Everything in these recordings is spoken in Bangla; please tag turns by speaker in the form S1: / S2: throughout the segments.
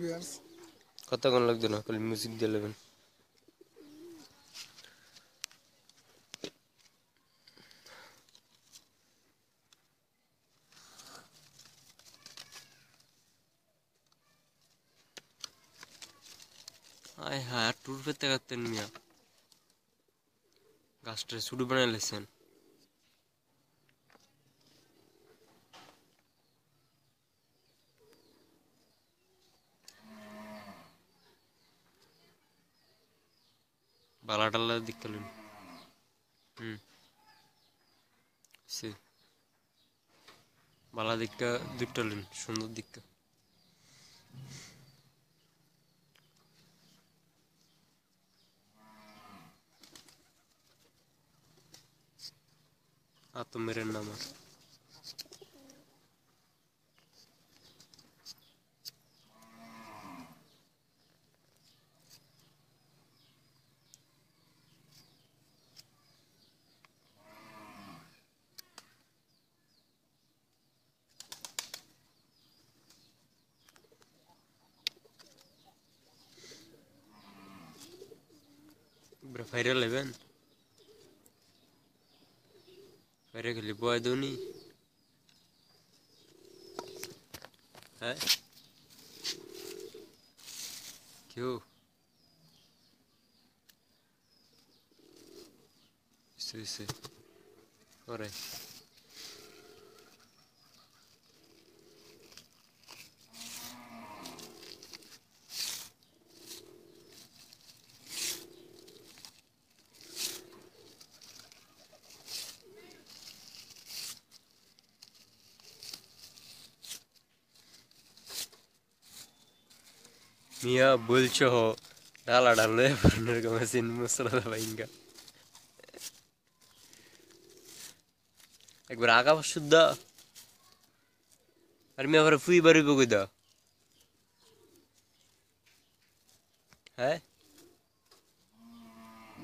S1: ভিউয়ার্স কতক্ষণ লাগবে না খালি মিউজিক দিয়ে নেবেন আয় হ্যাঁ টুর পেতে কাটতেন মিয়া গাছটা শুরু বানাই লেছেন বালা টালা দিককালীন হুম সে বালা দিকটা দুইটা লেন সুন্দর দিকটা আত্মমেরের নাম আছে viral event Parece que le puedo donir. ¿Eh? ¿Qué hubo? Esto dice. मियाँ बुलचो हो डाला डाल रहे बर्नर का मशीन मुसरा भाई इनका एक बार आगा शुद्ध अरे मैं फिर फुई बारी पे है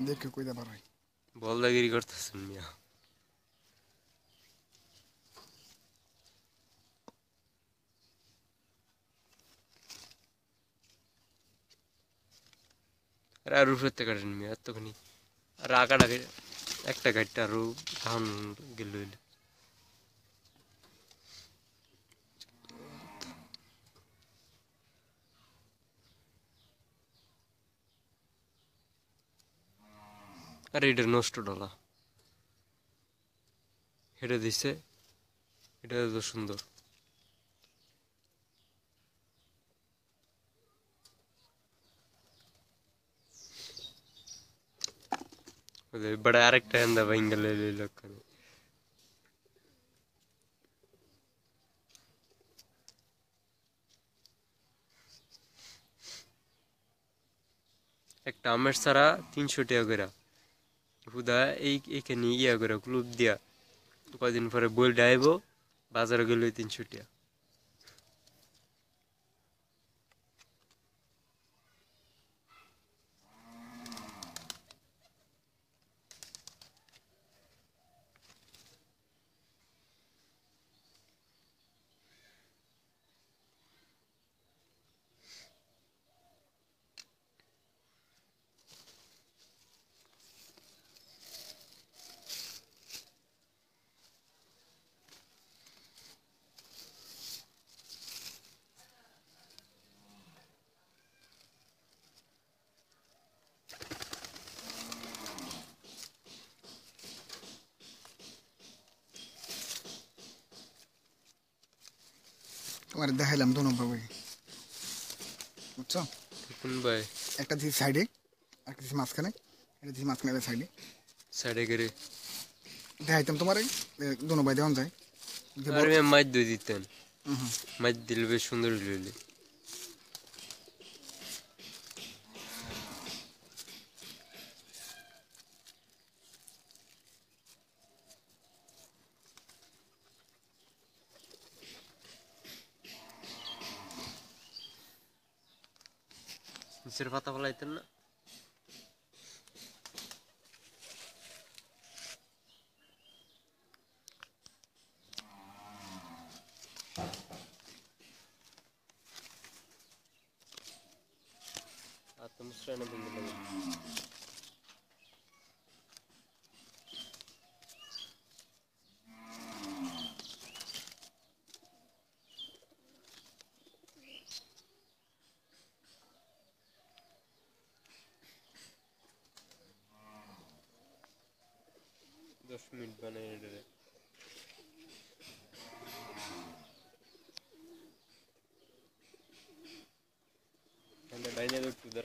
S1: देख कोई दबा रहा बोल दागिरी करता सुन मियाँ আর উপরের থেকে কাটে নিবি এতখানি আর আঁকাটা একটা গাড়িটা আরও ধান গেল আর এটা নষ্ট ডলা এটা দিছে এটা এত সুন্দর ಬಡಾರಕ್ಟ್ ಅಂದ ಹಿಂಗಲ್ಲಿ ಲಕ್ಕನೆ একটা আমের ছাড়া তিনশো টাকা করে হুদা এই এখানে ইয়া করে ক্লুপ দিয়া কদিন পরে বই ডাইব বাজারে গেলে তিনশো টাকা তোমার দেখাইলাম দু নম্বর বই বুঝছো কোন বই একটা দিছি সাইডে আর কিছু মাঝখানে এটা দিছি মাঝখানে সাইডে সাইডে করে দেখাইতাম তোমার দু নম্বর দেওয়া যায় আর মাছ দিয়ে দিতেন মাছ দিলে বেশ সুন্দর হইলে Mesir fatah itu nak. Atau mesra दस मिनट बनाए रहे அந்த டைனிங் டேபிள்